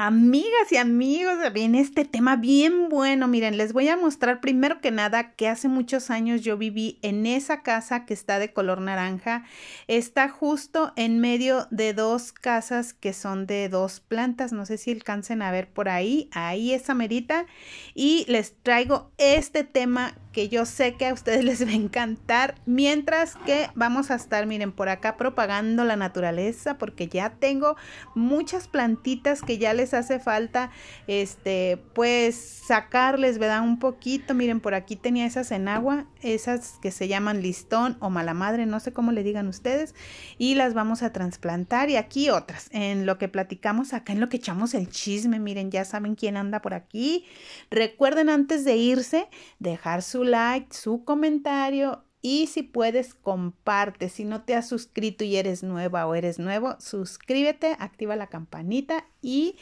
Amigas y amigos, bien este tema bien bueno, miren, les voy a mostrar primero que nada que hace muchos años yo viví en esa casa que está de color naranja. Está justo en medio de dos casas que son de dos plantas, no sé si alcancen a ver por ahí, ahí es amerita. Y les traigo este tema que yo sé que a ustedes les va a encantar. Mientras que vamos a estar, miren, por acá propagando la naturaleza porque ya tengo muchas plantitas que ya les hace falta, este, pues sacarles, ¿verdad? Un poquito, miren, por aquí tenía esas en agua, esas que se llaman listón o mala madre, no sé cómo le digan ustedes, y las vamos a trasplantar y aquí otras, en lo que platicamos acá, en lo que echamos el chisme, miren, ya saben quién anda por aquí. Recuerden antes de irse dejar su like, su comentario y si puedes, comparte. Si no te has suscrito y eres nueva o eres nuevo, suscríbete, activa la campanita y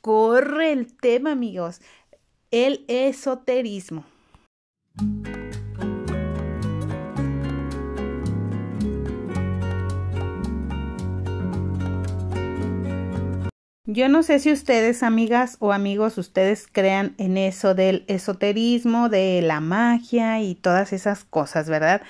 corre el tema, amigos, el esoterismo. Yo no sé si ustedes, amigas o amigos, ustedes crean en eso del esoterismo, de la magia y todas esas cosas, ¿verdad?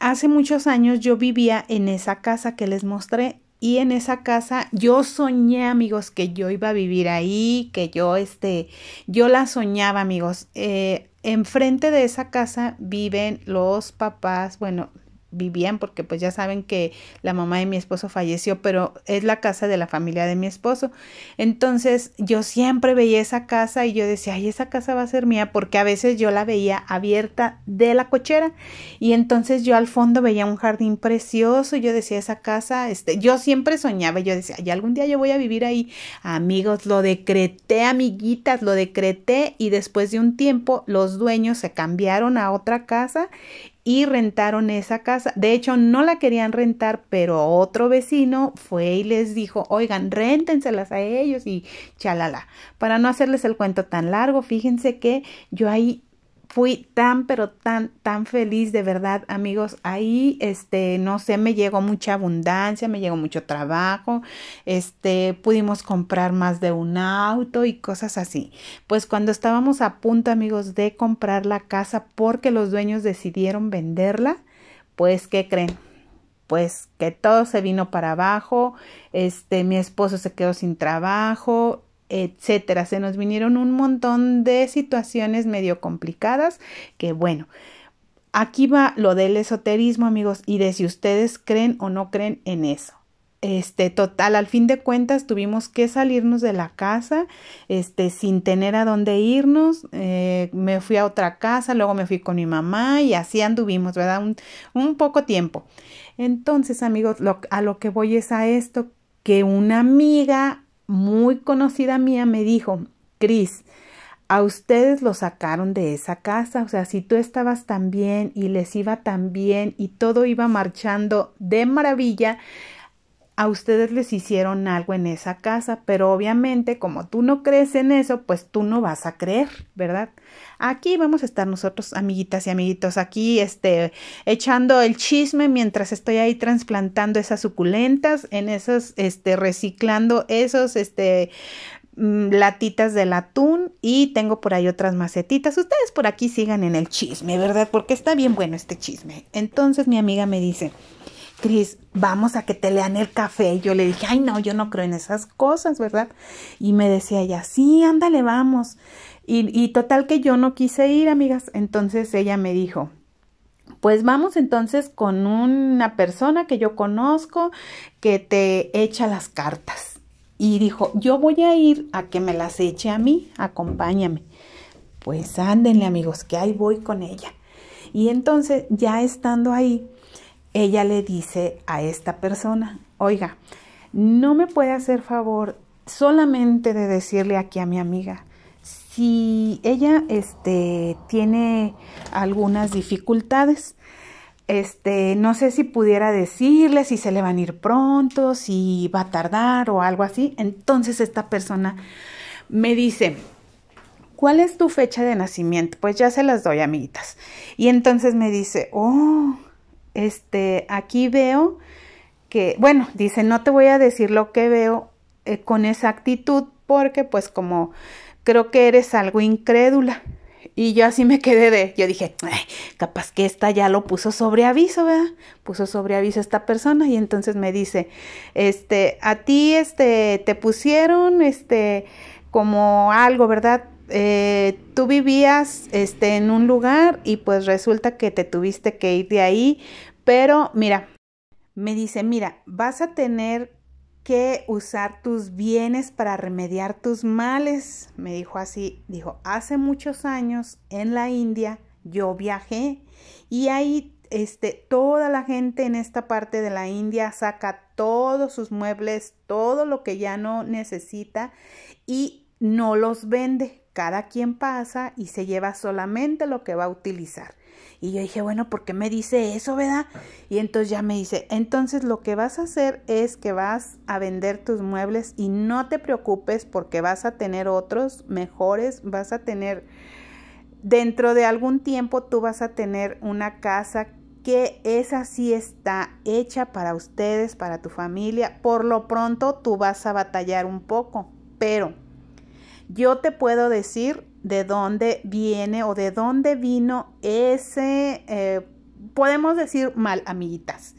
Hace muchos años yo vivía en esa casa que les mostré y en esa casa yo soñé, amigos, que yo iba a vivir ahí, que yo, este, yo la soñaba, amigos. Eh, enfrente de esa casa viven los papás, bueno, vivían, porque pues ya saben que la mamá de mi esposo falleció, pero es la casa de la familia de mi esposo. Entonces yo siempre veía esa casa y yo decía, ay, esa casa va a ser mía, porque a veces yo la veía abierta de la cochera y entonces yo al fondo veía un jardín precioso y yo decía, esa casa, este, yo siempre soñaba, yo decía, ay algún día yo voy a vivir ahí. Amigos, lo decreté, amiguitas, lo decreté y después de un tiempo los dueños se cambiaron a otra casa y rentaron esa casa. De hecho, no la querían rentar, pero otro vecino fue y les dijo, oigan, réntenselas a ellos y chalala. Para no hacerles el cuento tan largo, fíjense que yo ahí fui tan, pero tan, tan feliz, de verdad, amigos. Ahí, este, no sé, me llegó mucha abundancia, me llegó mucho trabajo, este, pudimos comprar más de un auto y cosas así. Pues cuando estábamos a punto, amigos, de comprar la casa porque los dueños decidieron venderla, pues, ¿qué creen? pues que todo se vino para abajo, este mi esposo se quedó sin trabajo, etcétera. Se nos vinieron un montón de situaciones medio complicadas que bueno, aquí va lo del esoterismo, amigos, y de si ustedes creen o no creen en eso. Este, total, al fin de cuentas tuvimos que salirnos de la casa, este, sin tener a dónde irnos, eh, me fui a otra casa, luego me fui con mi mamá y así anduvimos, ¿verdad? Un, poco tiempo. Entonces, amigos, a lo que voy es a esto, que una amiga muy conocida mía me dijo, Cris, a ustedes los sacaron de esa casa, o sea, si tú estabas tan bien y les iba tan bien y todo iba marchando de maravilla, a ustedes les hicieron algo en esa casa, pero obviamente como tú no crees en eso, pues tú no vas a creer, ¿verdad? Aquí vamos a estar nosotros, amiguitas y amiguitos, aquí este echando el chisme mientras estoy ahí trasplantando esas suculentas, en esos este reciclando esos este mm, latitas del atún y tengo por ahí otras macetitas. Ustedes por aquí sigan en el chisme, ¿verdad? Porque está bien bueno este chisme. Entonces mi amiga me dice, Cris, vamos a que te lean el café. yo le dije, ay, no, yo no creo en esas cosas, ¿verdad? Y me decía ella, sí, ándale, vamos. Y, y total que yo no quise ir, amigas. Entonces ella me dijo, pues vamos entonces con una persona que yo conozco que te echa las cartas. Y dijo, yo voy a ir a que me las eche a mí, acompáñame. Pues ándenle amigos, que ahí voy con ella. Y entonces, ya estando ahí, ella le dice a esta persona, oiga, no me puede hacer favor solamente de decirle aquí a mi amiga, si ella este, tiene algunas dificultades, este, no sé si pudiera decirle si se le van a ir pronto, si va a tardar o algo así. Entonces esta persona me dice, ¿cuál es tu fecha de nacimiento? Pues ya se las doy, amiguitas. Y entonces me dice, oh, este, aquí veo que, bueno, dice, no te voy a decir lo que veo eh, con con exactitud porque pues como creo que eres algo incrédula. Y yo así me quedé de, yo dije, capaz que esta ya lo puso sobre aviso, ¿verdad? Puso sobre aviso esta persona y entonces me dice, este, a ti, este, te pusieron, este, como algo, ¿verdad? Eh, tú vivías este, en un lugar y pues resulta que te tuviste que ir de ahí, pero mira, me dice, mira, vas a tener que usar tus bienes para remediar tus males. Me dijo así, dijo, hace muchos años en la India yo viajé y ahí este, toda la gente en esta parte de la India saca todos sus muebles, todo lo que ya no necesita y no los vende cada quien pasa y se lleva solamente lo que va a utilizar. Y yo dije, bueno, ¿por qué me dice eso, verdad? Y entonces ya me dice, entonces lo que vas a hacer es que vas a vender tus muebles y no te preocupes porque vas a tener otros mejores, vas a tener, dentro de algún tiempo tú vas a tener una casa que es así está hecha para ustedes, para tu familia. Por lo pronto tú vas a batallar un poco, pero yo te puedo decir de dónde viene o de dónde vino ese, eh, podemos decir mal, amiguitas.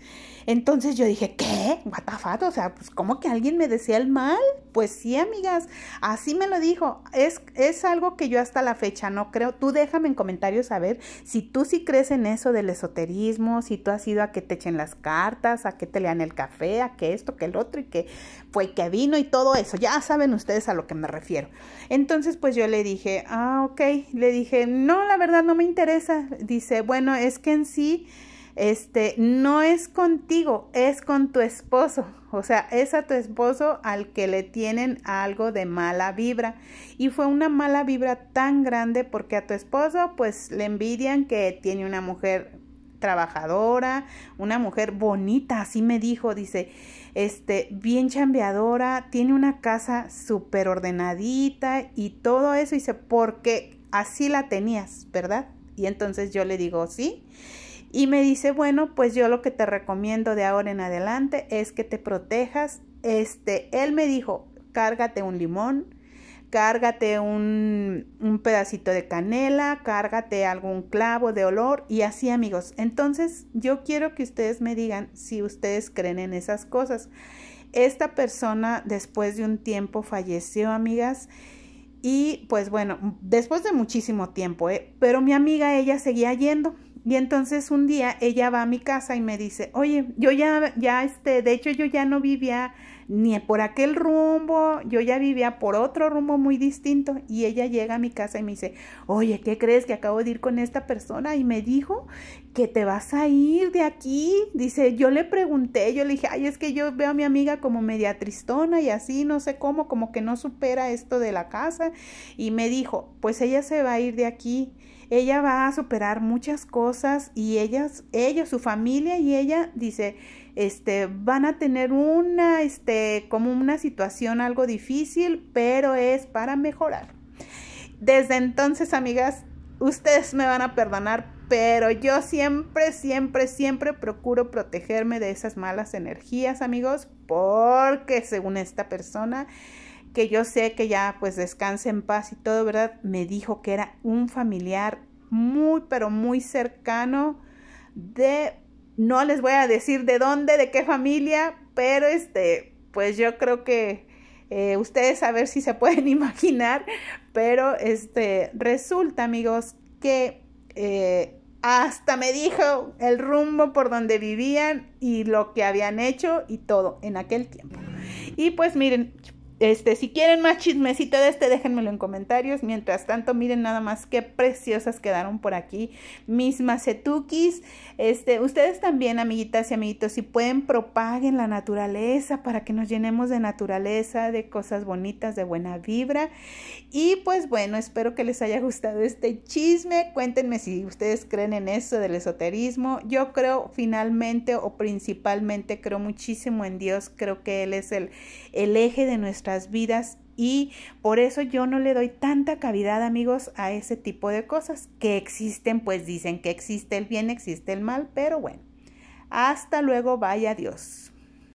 Entonces yo dije, ¿qué? ¿What O sea, pues como que alguien me decía el mal. Pues sí, amigas, así me lo dijo. Es, es algo que yo hasta la fecha no creo. Tú déjame en comentarios saber si tú sí crees en eso del esoterismo, si tú has ido a que te echen las cartas, a que te lean el café, a que esto, que el otro, y que fue que vino y todo eso. Ya saben ustedes a lo que me refiero. Entonces, pues yo le dije, ah, ok. Le dije, no, la verdad no me interesa. Dice, bueno, es que en sí este, no es contigo, es con tu esposo. O sea, es a tu esposo al que le tienen algo de mala vibra. Y fue una mala vibra tan grande porque a tu esposo pues le envidian que tiene una mujer trabajadora, una mujer bonita, así me dijo, dice, este, bien chambeadora, tiene una casa súper ordenadita y todo eso, dice, porque así la tenías, ¿verdad? Y entonces yo le digo, sí. Y me dice, bueno, pues yo lo que te recomiendo de ahora en adelante es que te protejas. Este, él me dijo, cárgate un limón, cárgate un, un pedacito de canela, cárgate algún clavo de olor y así amigos. Entonces yo quiero que ustedes me digan si ustedes creen en esas cosas. Esta persona después de un tiempo falleció, amigas. Y pues bueno, después de muchísimo tiempo, ¿eh? pero mi amiga ella seguía yendo. Y entonces un día ella va a mi casa y me dice, oye, yo ya, ya, este, de hecho yo ya no vivía ni por aquel rumbo, yo ya vivía por otro rumbo muy distinto. Y ella llega a mi casa y me dice, oye, ¿qué crees que acabo de ir con esta persona? Y me dijo que te vas a ir de aquí. Dice, yo le pregunté, yo le dije, ay, es que yo veo a mi amiga como media tristona y así, no sé cómo, como que no supera esto de la casa. Y me dijo, pues ella se va a ir de aquí ella va a superar muchas cosas y ellas, ella, su familia y ella, dice, este, van a tener una, este, como una situación algo difícil, pero es para mejorar. Desde entonces, amigas, ustedes me van a perdonar, pero yo siempre, siempre, siempre procuro protegerme de esas malas energías, amigos, porque según esta persona, que yo sé que ya pues descanse en paz y todo, ¿verdad? Me dijo que era un familiar muy, pero muy cercano de, no les voy a decir de dónde, de qué familia, pero este, pues yo creo que eh, ustedes a ver si se pueden imaginar, pero este, resulta amigos que... Eh, hasta me dijo el rumbo por donde vivían y lo que habían hecho y todo en aquel tiempo. Y pues miren, este, si quieren más chismecito de este, déjenmelo en comentarios. Mientras tanto, miren nada más qué preciosas quedaron por aquí mis macetukis. Este, ustedes también, amiguitas y amiguitos, si pueden, propaguen la naturaleza para que nos llenemos de naturaleza, de cosas bonitas, de buena vibra. Y pues bueno, espero que les haya gustado este chisme. Cuéntenme si ustedes creen en eso del esoterismo. Yo creo finalmente o principalmente creo muchísimo en Dios. Creo que Él es el, el eje de nuestro vidas y por eso yo no le doy tanta cavidad, amigos, a ese tipo de cosas que existen, pues dicen que existe el bien, existe el mal, pero bueno, hasta luego, vaya Dios.